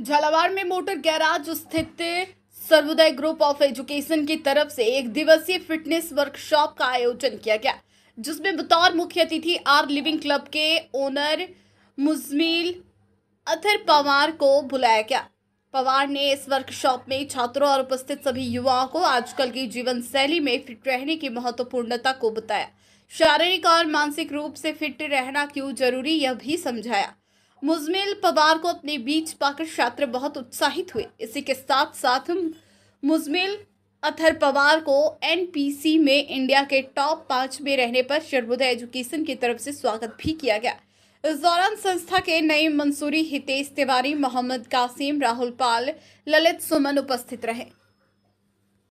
झालावाड़ में motor garage स्थित Sarvodaya group of education की तरफ से एक दिवसीय फिटनेस वर्कशॉप का आयोजन किया गया जिसमें बतौर मुख्य अतिथि आर लिविंग क्लब के ओनर मुजमिल अथर पवार को बुलाया गया पवार ने इस वर्कशॉप में छात्रों और उपस्थित सभी युवाओं को आजकल की जीवन शैली में फिट रहने की महत्वपूर्णता को बताया शारीरिक और मानसिक रूप से फिट रहना क्यों जरूरी यह भी समझाया मुजमिल पवार को अपने बीच पाकर छात्र बहुत उत्साहित हुए इसी के साथ साथ मुजमिल अथर पवार को एनपीसी में इंडिया के टॉप पाँच में रहने पर सर्वोदय एजुकेशन की तरफ से स्वागत भी किया गया इस दौरान संस्था के नए मंसूरी हितेश तिवारी मोहम्मद कासिम राहुल पाल ललित सुमन उपस्थित रहे